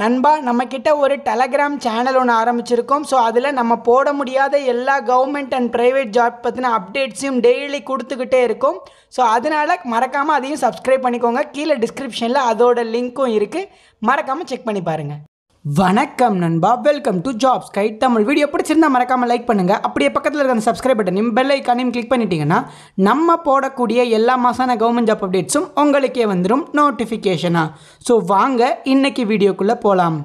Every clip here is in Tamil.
நண்பா நம்மக்கிட்ட ஒரு டெலகிராம் சேனல் ஒன்று ஆரம்பிச்சிருக்கோம் ஸோ அதில் நம்ம போட முடியாத எல்லா கவர்மெண்ட் அண்ட் ப்ரைவேட் ஜாப் பற்றின அப்டேட்ஸையும் டெய்லி கொடுத்துக்கிட்டே இருக்கும் ஸோ அதனால் மறக்காமல் அதையும் சப்ஸ்கிரைப் பண்ணிக்கோங்க கீழே டிஸ்கிரிப்ஷனில் அதோட லிங்க்கும் இருக்குது மறக்காமல் செக் பண்ணி பாருங்கள் வணக்கம் நண்பா வெல்கம் டு ஜாப்ஸ் கை தமிழ் வீடியோ பிடிச்சிருந்தா மறக்காமல் லைக் பண்ணுங்கள் அப்படியே பக்கத்தில் இருக்க அந்த சப்ஸ்கிரைப் பட்டனையும் பெல் ஐக்கானையும் கிளிக் பண்ணிட்டீங்கன்னா நம்ம போடக்கூடிய எல்லா மாதமான கவர்மெண்ட் ஜாப் அப்டேட்ஸும் உங்களுக்கே வந்துடும் நோட்டிஃபிகேஷனாக ஸோ வாங்க இன்றைக்கி வீடியோக்குள்ளே போகலாம்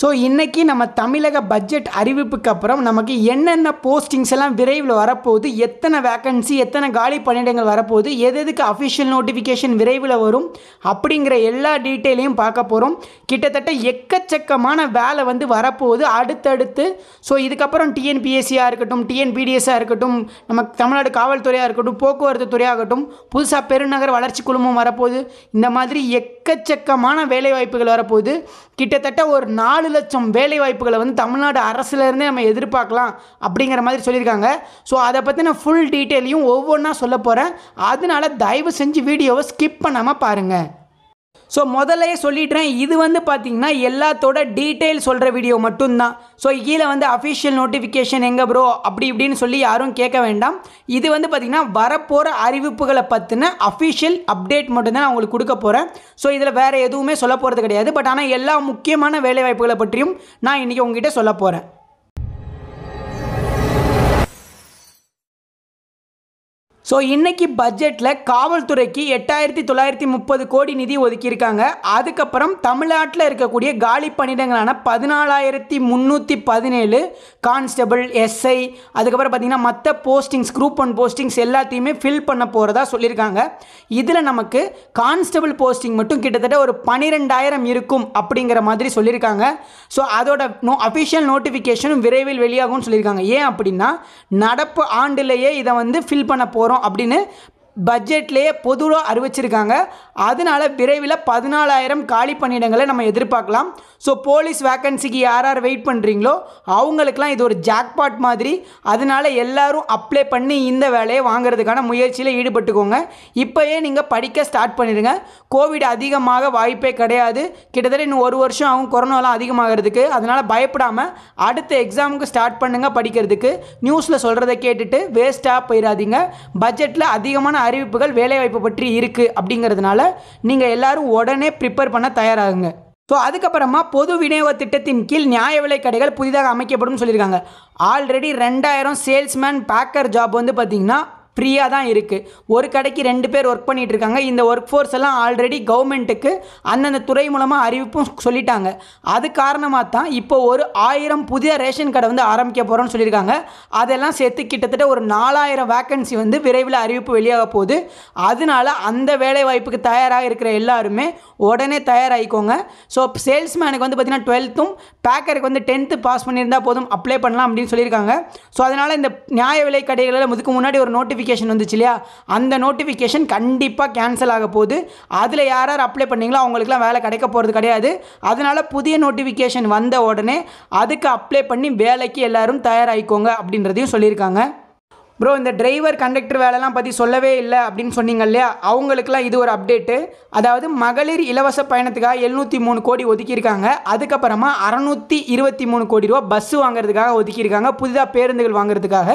ஸோ இன்றைக்கி நம்ம தமிழக பட்ஜெட் அறிவிப்புக்கு அப்புறம் நமக்கு என்னென்ன போஸ்டிங்ஸ் எல்லாம் விரைவில் வரப்போகுது எத்தனை வேக்கன்சி எத்தனை காலி பணியிடங்கள் வரப்போகுது எது எதுக்கு அஃபிஷியல் நோட்டிஃபிகேஷன் விரைவில் வரும் அப்படிங்கிற எல்லா டீட்டெயிலையும் பார்க்க போகிறோம் கிட்டத்தட்ட எக்கச்சக்கமான வேலை வந்து வரப்போகுது அடுத்தடுத்து ஸோ இதுக்கப்புறம் டிஎன்பிஎஸ்சியாக இருக்கட்டும் டிஎன்பிடிஎஸ்ஸாக இருக்கட்டும் நம்ம தமிழ்நாடு காவல்துறையாக இருக்கட்டும் போக்குவரத்து துறையாகட்டும் புதுசாக பெருநகர் வளர்ச்சி குழுமம் வரப்போகுது இந்த மாதிரி எக் எக்கச்சக்கமான வேலைவாய்ப்புகள் வரப்போகுது கிட்டத்தட்ட ஒரு நாலு லட்சம் வேலைவாய்ப்புகளை வந்து தமிழ்நாடு அரசுலேருந்தே நம்ம எதிர்பார்க்கலாம் அப்படிங்கிற மாதிரி சொல்லியிருக்காங்க ஸோ அதை பற்றின ஃபுல் டீட்டெயிலையும் ஒவ்வொன்றா சொல்ல போகிறேன் அதனால் தயவு செஞ்சு வீடியோவை ஸ்கிப் பண்ணாமல் பாருங்கள் ஸோ முதல்லையே சொல்லிடுறேன் இது வந்து பார்த்தீங்கன்னா எல்லாத்தோட டீட்டெயில் சொல்கிற வீடியோ மட்டும்தான் ஸோ கீழே வந்து அஃபிஷியல் நோட்டிஃபிகேஷன் எங்கே ப்ரோ அப்படி இப்படின்னு சொல்லி யாரும் கேட்க வேண்டாம் இது வந்து பார்த்திங்கன்னா வரப்போகிற அறிவிப்புகளை பற்றின அஃபிஷியல் அப்டேட் மட்டும்தான் நான் உங்களுக்கு கொடுக்க போகிறேன் ஸோ இதில் வேறு எதுவுமே சொல்ல போகிறது கிடையாது பட் ஆனால் எல்லா முக்கியமான வேலைவாய்ப்புகளை பற்றியும் நான் இன்றைக்கி உங்ககிட்ட சொல்ல போகிறேன் ஸோ இன்றைக்கி பட்ஜெட்டில் காவல்துறைக்கு எட்டாயிரத்தி தொள்ளாயிரத்தி முப்பது கோடி நிதி ஒதுக்கியிருக்காங்க அதுக்கப்புறம் தமிழ்நாட்டில் இருக்கக்கூடிய காலி பணியிடங்களான பதினாலாயிரத்தி முந்நூற்றி பதினேழு கான்ஸ்டபிள் எஸ்ஐ அதுக்கப்புறம் பார்த்திங்கன்னா மற்ற போஸ்டிங்ஸ் குரூப் ஒன் போஸ்டிங்ஸ் எல்லாத்தையுமே ஃபில் பண்ண போகிறதா சொல்லியிருக்காங்க இதில் நமக்கு கான்ஸ்டபிள் போஸ்டிங் மட்டும் கிட்டத்தட்ட ஒரு பன்னிரெண்டாயிரம் இருக்கும் அப்படிங்கிற மாதிரி சொல்லியிருக்காங்க ஸோ அதோட நோ அஃபிஷியல் நோட்டிஃபிகேஷனும் விரைவில் வெளியாகும்னு சொல்லியிருக்காங்க ஏன் அப்படின்னா நடப்பு ஆண்டிலேயே இதை வந்து ஃபில் பண்ண போகிறோம் அப்படின்னு பட்ஜெட்லேயே பொதுவாக அறிவிச்சிருக்காங்க அதனால் விரைவில் பதினாலாயிரம் காலி பணியிடங்களை நம்ம எதிர்பார்க்கலாம் ஸோ போலீஸ் வேக்கன்சிக்கு யார் யார் வெயிட் பண்ணுறீங்களோ அவங்களுக்கெலாம் இது ஒரு ஜாக்பாட் மாதிரி அதனால் எல்லோரும் அப்ளை பண்ணி இந்த வேலையை வாங்குறதுக்கான முயற்சியில் ஈடுபட்டுக்கோங்க இப்போயே நீங்கள் படிக்க ஸ்டார்ட் பண்ணிடுங்க கோவிட் அதிகமாக வாய்ப்பே கிடையாது கிட்டத்தட்ட இன்னும் ஒரு வருஷம் ஆகும் கொரோனாலாம் அதிகமாகிறதுக்கு அதனால் பயப்படாமல் அடுத்த எக்ஸாமுக்கு ஸ்டார்ட் பண்ணுங்கள் படிக்கிறதுக்கு நியூஸில் சொல்கிறத கேட்டுட்டு வேஸ்ட்டாக போயிடாதீங்க பட்ஜெட்டில் அதிகமான அறிவிப்புகள் வேலைவாய்ப்பு பற்றி இருக்குது அப்படிங்கிறதுனால நீங்கள் எல்லோரும் உடனே ப்ரிப்பேர் பண்ண தயாராகுங்க ஸோ அதுக்கப்புறமா பொது விநியோக திட்டத்தின் கீழ் நியாய விலை கடைகள் புதிதாக அமைக்கப்படும் சொல்லியிருக்காங்க ஆல்ரெடி ரெண்டாயிரம் சேல்ஸ்மேன் பேக்கர் ஜாப் வந்து பார்த்திங்கன்னா ஃப்ரீயாக தான் இருக்குது ஒரு கடைக்கு ரெண்டு பேர் ஒர்க் பண்ணிகிட்டு இருக்காங்க இந்த ஒர்க் ஃபோர்ஸ் எல்லாம் ஆல்ரெடி கவர்மெண்ட்டுக்கு அந்தந்த துறை மூலமாக அறிவிப்பும் சொல்லிட்டாங்க அது காரணமாக தான் இப்போ ஒரு ஆயிரம் புதிய ரேஷன் கடை வந்து ஆரம்பிக்க போகிறோன்னு சொல்லியிருக்காங்க அதெல்லாம் சேர்த்து கிட்டத்தட்ட ஒரு நாலாயிரம் வேக்கன்சி வந்து விரைவில் அறிவிப்பு வெளியாக போகுது அதனால் அந்த வேலை வாய்ப்புக்கு தயாராக இருக்கிற எல்லாருமே உடனே தயாராகிக்கோங்க ஸோ சேல்ஸ்மேனுக்கு வந்து பார்த்திங்கன்னா டுவெல்த்தும் பேக்கருக்கு வந்து டென்த்து பாஸ் பண்ணியிருந்தால் போதும் அப்ளை பண்ணலாம் அப்படின்னு சொல்லியிருக்காங்க ஸோ அதனால் இந்த நியாய விலை கடைகளில் முதுக்கு முன்னாடி ஒரு நோட்டிஃபிகேஷன் நோட்டிஃபிகேஷன் வந்துச்சு இல்லையா அந்த நோட்டிஃபிகேஷன் கண்டிப்பாக கேன்சல் ஆக போகுது அதில் யார் யார் அப்ளை பண்ணிங்களோ அவங்களுக்குலாம் வேலை கிடைக்க போகிறது கிடையாது அதனால் புதிய நோட்டிஃபிகேஷன் வந்த உடனே அதுக்கு அப்ளை பண்ணி வேலைக்கு எல்லோரும் தயாராகிக்கோங்க அப்படின்றதையும் சொல்லியிருக்காங்க ப்ரோ இந்த டிரைவர் கண்டக்டர் வேலைலாம் பற்றி சொல்லவே இல்லை அப்படின்னு சொன்னீங்க இல்லையா அவங்களுக்குலாம் இது ஒரு அப்டேட்டு அதாவது மகளிர் இலவச பயணத்துக்காக எழுநூற்றி மூணு கோடி ஒதுக்கியிருக்காங்க அதுக்கப்புறமா அறநூற்றி இருபத்தி மூணு கோடி ரூபா பஸ்ஸு வாங்குறதுக்காக ஒதுக்கியிருக்காங்க புதிதாக பேருந்துகள் வாங்குறதுக்காக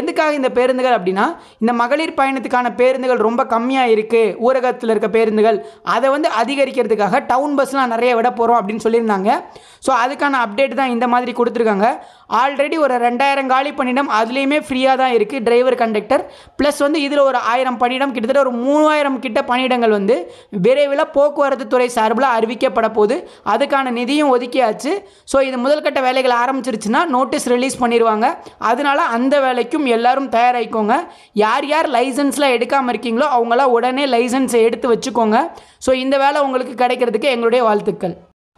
எதுக்காக இந்த பேருந்துகள் அப்படின்னா இந்த மகளிர் பயணத்துக்கான பேருந்துகள் ரொம்ப கம்மியாக இருக்குது ஊரகத்தில் இருக்க பேருந்துகள் அதை வந்து அதிகரிக்கிறதுக்காக டவுன் பஸ்லாம் நிறைய விட போகிறோம் அப்படின்னு சொல்லியிருந்தாங்க ஸோ அதுக்கான அப்டேட் தான் இந்த மாதிரி கொடுத்துருக்காங்க ஆல்ரெடி ஒரு ரெண்டாயிரம் காலி பணியிடம் அதுலேயுமே ஃப்ரீயாக தான் இருக்குது டிரைவர் கண்டக்டர் ப்ளஸ் வந்து இதில் ஒரு ஆயிரம் பணியிடம் கிட்டத்தட்ட ஒரு மூவாயிரம் கிட்ட பணியிடங்கள் வந்து விரைவில் போக்குவரத்து துறை சார்பில் அறிவிக்கப்பட போகுது அதுக்கான நிதியும் ஒதுக்கியாச்சு ஸோ இது முதல்கட்ட வேலைகள் ஆரம்பிச்சிருச்சுன்னா நோட்டீஸ் ரிலீஸ் பண்ணிடுவாங்க அதனால் அந்த வேலைக்கும் எல்லாரும் தயாராகிக்கோங்க யார் யார் லைசன்ஸ்லாம் எடுக்காமல் இருக்கீங்களோ அவங்களாம் உடனே லைசன்ஸை எடுத்து வச்சுக்கோங்க ஸோ இந்த வேலை உங்களுக்கு கிடைக்கிறதுக்கு எங்களுடைய வாழ்த்துக்கள்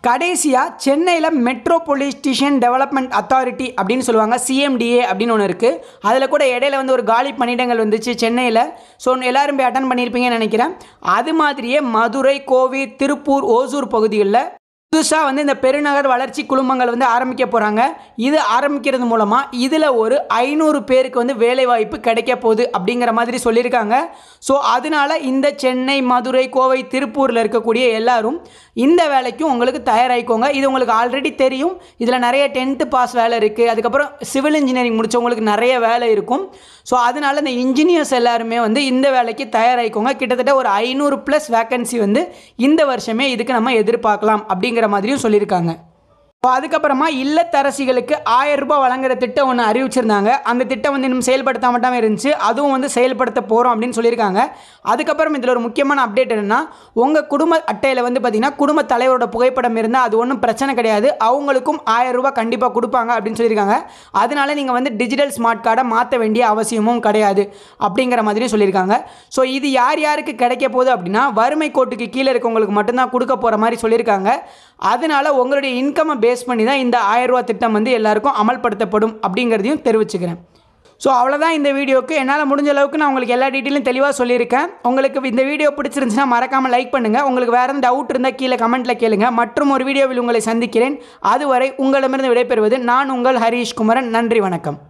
கடைசியாக சென்னையில் மெட்ரோபொலிட்டிஷியன் டெவலப்மெண்ட் அத்தாரிட்டி அப்படின்னு சொல்லுவாங்க சிஎம்டிஏ அப்படின்னு ஒன்று இருக்குது அதில் கூட இடையில வந்து ஒரு காலி பணியிடங்கள் வந்துச்சு சென்னையில் ஸோ எல்லோரும் போய் அட்டன் பண்ணியிருப்பீங்கன்னு நினைக்கிறேன் அது மாதிரியே மதுரை கோவை திருப்பூர் ஓசூர் பகுதிகளில் புதுசாக வந்து இந்த பெருநகர் வளர்ச்சி குழுமங்கள் வந்து ஆரம்பிக்க போகிறாங்க இது ஆரம்பிக்கிறது மூலமாக இதில் ஒரு ஐநூறு பேருக்கு வந்து வேலைவாய்ப்பு கிடைக்க போகுது அப்படிங்கிற மாதிரி சொல்லியிருக்காங்க ஸோ அதனால் இந்த சென்னை மதுரை கோவை திருப்பூரில் இருக்கக்கூடிய எல்லோரும் இந்த வேலைக்கும் உங்களுக்கு தயாராகிக்கோங்க இது உங்களுக்கு ஆல்ரெடி தெரியும் இதில் நிறைய டென்த்து பாஸ் வேலை இருக்குது அதுக்கப்புறம் சிவில் இன்ஜினியரிங் முடித்தவங்களுக்கு நிறைய வேலை இருக்கும் ஸோ அதனால் இந்த இன்ஜினியர்ஸ் எல்லாருமே வந்து இந்த வேலைக்கு தயாராகிக்கோங்க கிட்டத்தட்ட ஒரு ஐநூறு ப்ளஸ் வேக்கன்சி வந்து இந்த வருஷமே இதுக்கு நம்ம எதிர்பார்க்கலாம் அப்படிங்கிற அப்படிங்கிற மாதிரியும் சொல்லியிருக்காங்க அதுக்கப்புறமா இல்லத்தரசிகளுக்கு ஆயிரம் ரூபாய் வழங்குற திட்டம் ஒன்று அறிவிச்சிருந்தாங்க அந்த திட்டம் வந்து இன்னும் செயல்படுத்த மாட்டாமல் இருந்துச்சு அதுவும் வந்து செயல்படுத்த போகிறோம் அப்படின்னு சொல்லியிருக்காங்க அதுக்கப்புறம் இதில் ஒரு முக்கியமான அப்டேட் என்னென்னா உங்கள் குடும்ப அட்டையில் வந்து பார்த்திங்கன்னா குடும்ப தலைவரோட புகைப்படம் இருந்தால் அது ஒன்றும் பிரச்சனை கிடையாது அவங்களுக்கும் ஆயிரம் ரூபாய் கண்டிப்பாக கொடுப்பாங்க அப்படின்னு சொல்லியிருக்காங்க அதனால நீங்கள் வந்து டிஜிட்டல் ஸ்மார்ட் கார்டை மாற்ற வேண்டிய அவசியமும் கிடையாது அப்படிங்கிற மாதிரி சொல்லியிருக்காங்க ஸோ இது யார் யாருக்கு கிடைக்க போகுது அப்படின்னா வறுமை கோட்டுக்கு கீழே இருக்கவங்களுக்கு மட்டும்தான் கொடுக்க போகிற மாதிரி சொல்லியிருக்காங்க அதனால் உங்களுடைய இன்கம் பேஸ் பேஸ் பண்ணி தான் இந்த ஆயரூவா திட்டம் வந்து எல்லாருக்கும் அமல்படுத்தப்படும் அப்படிங்கிறதையும் தெரிவிச்சுக்கிறேன் ஸோ அவ்வளோதான் இந்த வீடியோக்கு என்னால் முடிஞ்ச அளவுக்கு நான் உங்களுக்கு எல்லா டீட்டெயிலும் தெளிவாக சொல்லியிருக்கேன் உங்களுக்கு இந்த வீடியோ பிடிச்சிருந்துச்சுன்னா மறக்காமல் லைக் பண்ணுங்கள் உங்களுக்கு வேறு எந்த டவுட் இருந்தால் கீழே கமெண்ட்டில் கேளுங்கள் மற்றும் ஒரு வீடியோவில் உங்களை சந்திக்கிறேன் அதுவரை உங்களிடமிருந்து விடைபெறுவது நான் உங்கள் ஹரீஷ் குமரன் நன்றி வணக்கம்